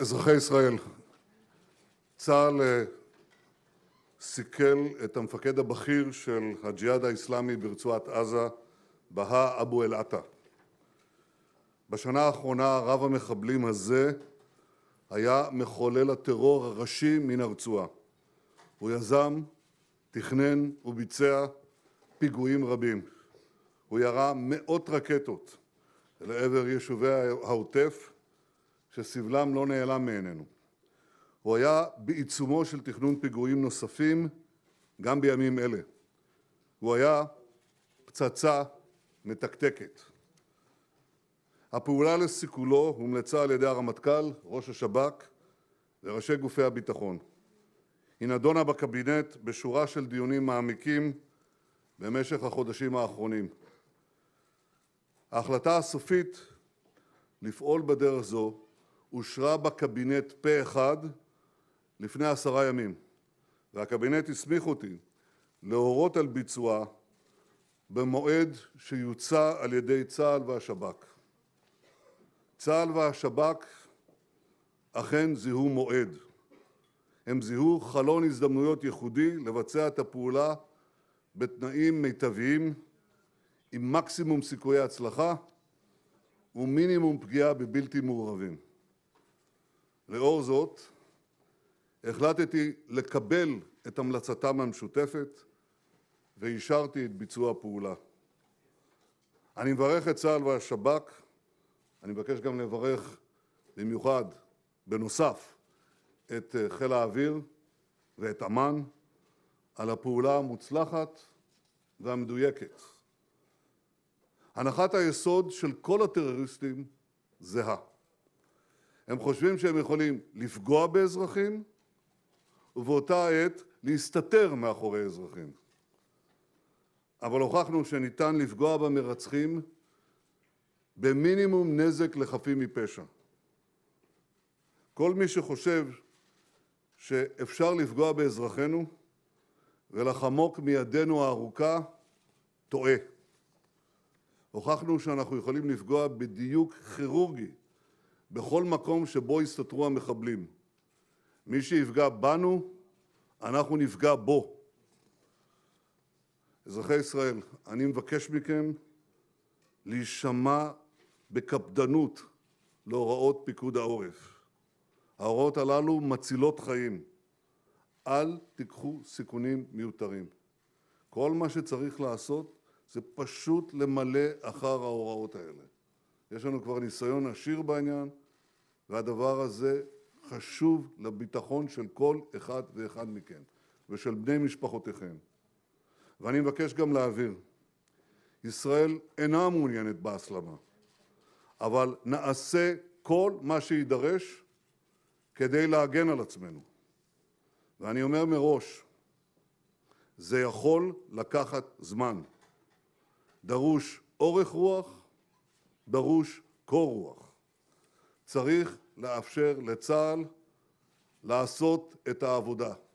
אזרחי ישראל, צה"ל אה, סיכל את המפקד הבכיר של הג'יהאד האיסלאמי ברצועת עזה, בהא אבו אל-עטא. בשנה האחרונה רב המחבלים הזה היה מחולל הטרור הראשי מן הרצועה. הוא יזם, תכנן וביצע פיגועים רבים. הוא ירה מאות רקטות לעבר יישובי העוטף שסבלם לא נעלם מעינינו. הוא היה בעיצומו של תכנון פיגועים נוספים גם בימים אלה. הוא היה פצצה מתקתקת. הפעולה לסיכולו הומלצה על ידי הרמטכ"ל, ראש השב"כ וראשי גופי הביטחון. היא נדונה בקבינט בשורה של דיונים מעמיקים במשך החודשים האחרונים. ההחלטה הסופית לפעול בדרך זו אושרה בקבינט פה אחד לפני עשרה ימים, והקבינט הסמיך אותי להורות על ביצועה במועד שיוצע על ידי צה"ל והשב"כ. צה"ל והשב"כ אכן זיהו מועד. הם זיהו חלון הזדמנויות ייחודי לבצע את הפעולה בתנאים מיטביים, עם מקסימום סיכויי הצלחה ומינימום פגיעה בבלתי מעורבים. לאור זאת, החלטתי לקבל את המלצתם המשותפת ואישרתי את ביצוע הפעולה. אני מברך את צה"ל והשב"כ, אני מבקש גם לברך במיוחד, בנוסף, את אה, חיל האוויר ואת אמ"ן על הפעולה המוצלחת והמדויקת. הנחת היסוד של כל הטרוריסטים זהה. הם חושבים שהם יכולים לפגוע באזרחים, ובאותה העת להסתתר מאחורי אזרחים. אבל הוכחנו שניתן לפגוע במרצחים במינימום נזק לחפים מפשע. כל מי שחושב שאפשר לפגוע באזרחינו ולחמוק מידינו הארוכה, טועה. הוכחנו שאנחנו יכולים לפגוע בדיוק כירורגי בכל מקום שבו יסתתרו המחבלים. מי שיפגע בנו, אנחנו נפגע בו. אזרחי ישראל, אני מבקש מכם להישמע בקפדנות להוראות פיקוד העורף. ההוראות הללו מצילות חיים. אל תיקחו סיכונים מיותרים. כל מה שצריך לעשות זה פשוט למלא אחר ההוראות האלה. יש לנו כבר ניסיון עשיר בעניין, והדבר הזה חשוב לביטחון של כל אחד ואחד מכם ושל בני משפחותיכם. ואני מבקש גם להבהיר, ישראל אינה מעוניינת בהסלמה, אבל נעשה כל מה שיידרש כדי להגן על עצמנו. ואני אומר מראש, זה יכול לקחת זמן. דרוש אורך רוח, דרוש קור רוח. צריך לאפשר לצה"ל לעשות את העבודה.